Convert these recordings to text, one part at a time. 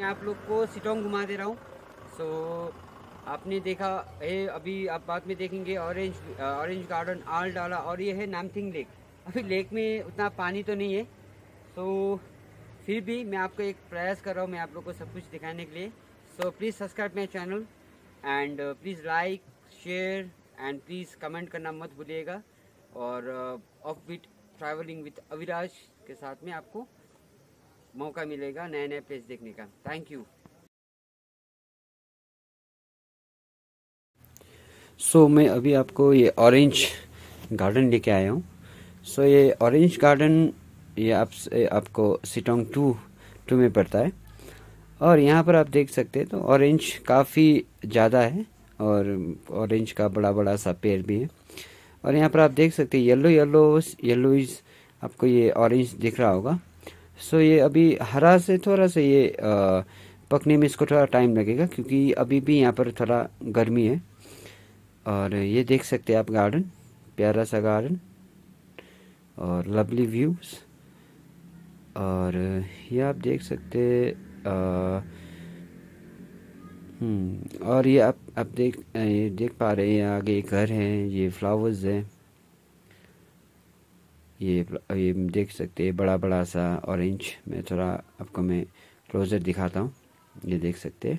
मैं आप लोग को सिटोंग घुमा दे रहा हूँ सो so, आपने देखा है अभी आप बाद में देखेंगे ऑरेंज ऑरेंज गार्डन आल डाला और ये है नामथिंग लेक अभी लेक में उतना पानी तो नहीं है सो so, फिर भी मैं आपको एक प्रयास कर रहा हूँ मैं आप लोग को सब कुछ दिखाने के लिए so please subscribe my channel and please like share and please comment करना मत भूलिएगा और off beat travelling with Aviraj के साथ में आपको मौका मिलेगा नए नए प्लेस देखने का थैंक यू सो so, मैं अभी आपको ये ऑरेंज गार्डन लेके आया हूँ सो so, ये ऑरेंज गार्डन ये आप आपको सिटोंग टू टू में पड़ता है और यहाँ पर आप देख सकते हैं तो ऑरेंज काफ़ी ज़्यादा है और ऑरेंज का बड़ा बड़ा सा पेड़ भी है और यहाँ पर आप देख सकते हैं येलो येलो इज आपको ये ऑरेंज दिख रहा होगा सो ये अभी हरा से थोड़ा सा ये पकने में इसको थोड़ा टाइम लगेगा क्योंकि अभी भी यहाँ पर थोड़ा गर्मी है और ये देख सकते हैं आप गार्डन प्यारा सा गार्डन और लवली व्यूज़ और ये आप देख सकते हम्म और ये आप आप देख ये देख पा रहे हैं आगे घर हैं ये फ्लावर्स हैं ये ये देख सकते हैं बड़ा बड़ा सा ऑरेंज मैं थोड़ा आपको मैं क्लोजर दिखाता हूँ ये देख सकते हैं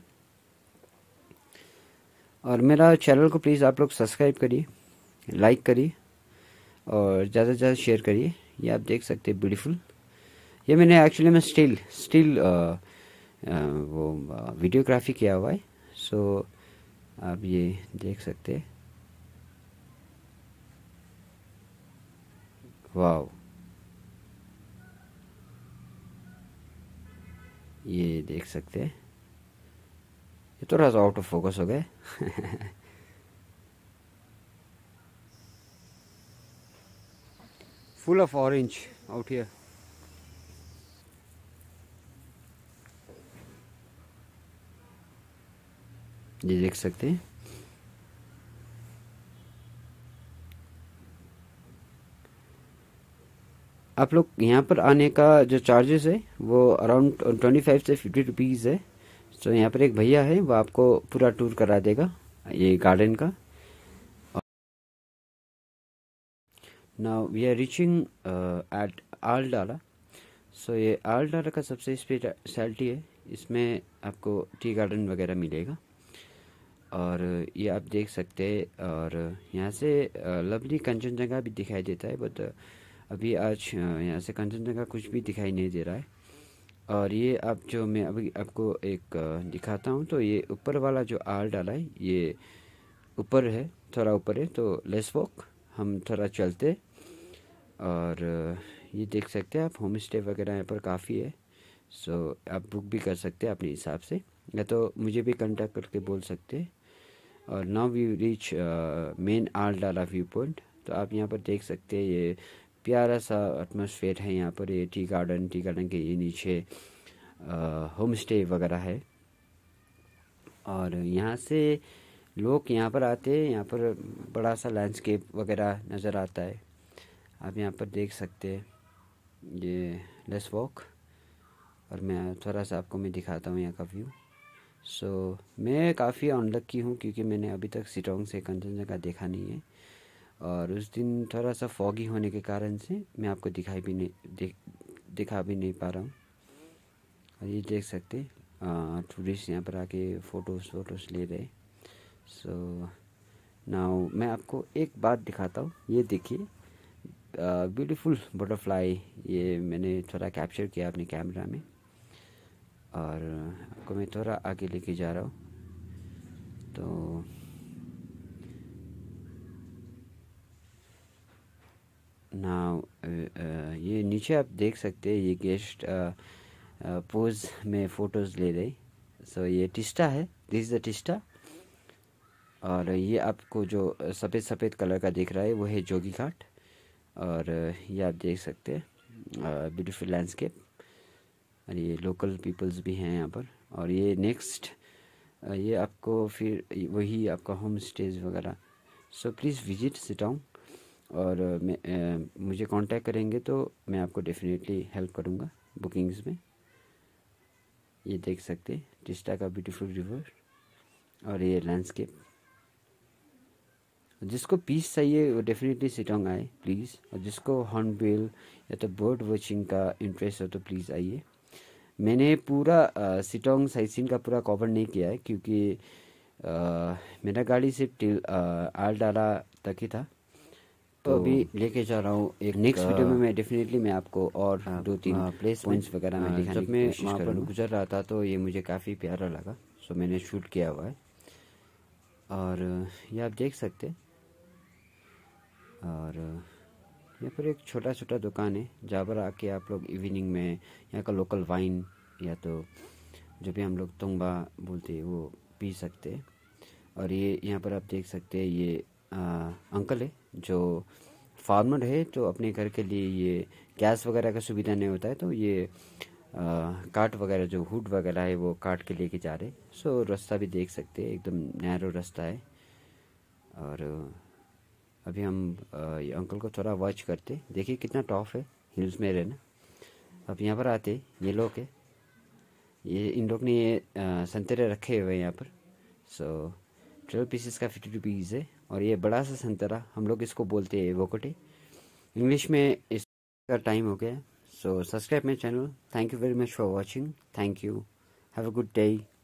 और मेरा चैनल को प्लीज़ आप लोग सब्सक्राइब करिए लाइक करिए और ज़्यादा से ज़्यादा शेयर करिए ये आप देख सकते हैं ब्यूटीफुल ये मैंने एक्चुअली में स्टिल स्टिल वो वीडियोग्राफी किया हुआ है सो आप ये देख सकते हैं वाव ये देख सकते हैं ये तो थोड़ा सा आउट ऑफ फोकस हो गए full of orange out here ये देख सकते हैं आप लोग यहाँ पर आने का जो चार्जेस है वो अराउंड ट्वेंटी फाइव से फिफ्टी रुपीज़ है तो यहाँ पर एक भैया है वो आपको पूरा टूर करा देगा ये गार्डन का now we are reaching at Aal Dala so ये आल डाला का सबसे स्पेशलिटी है इसमें आपको टी गार्डन वगैरह मिलेगा और ये आप देख सकते हैं और यहाँ से लवली uh, कंचनजंगा भी दिखाई देता है बट अभी आज यहाँ से कंटेनर का कुछ भी दिखाई नहीं दे रहा है और ये आप जो मैं अभी आपको एक दिखाता हूँ तो ये ऊपर वाला जो आर डाला है ये ऊपर है थोड़ा ऊपर है तो लेस वॉक हम थोड़ा चलते और ये देख सकते हैं आप होम स्टे वगैरह यहाँ पर काफ़ी है सो आप बुक भी कर सकते हैं अपने हिसाब से या तो मुझे भी कंटेक्ट करके बोल सकते हैं और now we reach main Aal Dala view point तो आप यहाँ पर देख सकते हैं ये प्यारा सा एटमोसफेयर है यहाँ पर ये टी गार्डन टी गार्डन के ये नीचे होम स्टे वगैरह है और यहाँ से लोग यहाँ पर आते हैं यहाँ पर बड़ा सा लैंडस्केप वगैरह नज़र आता है आप यहाँ पर देख सकते हैं ये लेस वॉक और मैं थोड़ा सा आपको मैं दिखाता हूँ यहाँ का व्यू सो so, मैं काफ़ी अनलक्की हूँ क्योंकि मैंने अभी तक सिटोंग से कंचनजंगा देखा नहीं है और उस दिन थोड़ा सा फॉगी होने के कारण से मैं आपको दिखाई भी नहीं देख दिखा भी नहीं पा रहा हूँ ये देख सकते टूरिस्ट यहाँ पर आके फ़ोटोज़ वोटोज़ ले रहे सो so, नाउ मैं आपको एक बात दिखाता हूँ ये देखिए ब्यूटीफुल बटरफ्लाई ये मैंने थोड़ा कैप्चर किया अपने कैमरा में और आपको मैं थोड़ा आगे लेके जा रहा हूँ तो नाउ ये नीचे आप देख सकते हैं ये गेस्ट पोज में फ़ोटोज़ ले रहे सो ये टिस्टा है दिस इज़ द टिस्टा और ये आपको जो सफ़ेद सफ़ेद कलर का दिख रहा है वो है जोगी घाट और ये आप देख सकते हैं ब्यूटीफुल लैंडस्केप और ये लोकल पीपल्स भी हैं यहाँ पर और ये नेक्स्ट ये आपको फिर वही आपका होम स्टेज वगैरह सो प्लीज़ विजिट सिटाउंग और मैं मुझे कांटेक्ट करेंगे तो मैं आपको डेफिनेटली हेल्प करूँगा बुकिंग्स में ये देख सकते टिस्टा का ब्यूटीफुल रिवर और ये लैंडस्केप जिसको पीस चाहिए वो डेफिनेटली सिटोंग आए प्लीज़ और जिसको हॉर्नबिल या तो बर्ड वॉचिंग का इंटरेस्ट हो तो प्लीज़ आइए मैंने पूरा सिटोंग साइसिन का पूरा कवर नहीं किया है क्योंकि आ, मेरा गाड़ी सिर्फ टिल आल डाला तक ही था तो अभी लेके जा रहा हूँ एक नेक्स्ट वीडियो में मैं डेफिनेटली मैं आपको और आ, हाँ, दो तीन आ, प्लेस पॉइंट्स वगैरह में हाँ, जब मैं वहाँ पर गुजर रहा था तो ये मुझे काफ़ी प्यारा लगा सो मैंने शूट किया हुआ है और ये आप देख सकते और यहाँ पर एक छोटा छोटा दुकान है जहाँ पर आके आप लोग इवनिंग में यहाँ का लोकल वाइन या तो जो भी हम लोग तुंगबा बोलते हैं वो पी सकते हैं और ये यहाँ पर आप देख सकते हैं ये अंकल है जो फार्मर है तो अपने घर के लिए ये गैस वगैरह का सुविधा नहीं होता है तो ये काट वगैरह जो हुड वगैरह है वो काट के लेके जा रहे सो रास्ता भी देख सकते हैं एकदम नैरो रास्ता है और अभी हम ये अंकल को थोड़ा वॉच करते देखिए कितना टॉफ है हिल्स में रहना अब यहाँ पर आते ये लोग है ये इन लोग ने ये संतरे रखे हुए हैं यहाँ पर सो ट्वेल्व पीसेस का फिफ्टी रुपीज़ है और ये बड़ा सा संतरा हम लोग इसको बोलते हैं एवोकोटे इंग्लिश में इसका टाइम हो गया so subscribe my channel thank you very much for watching thank you have a good day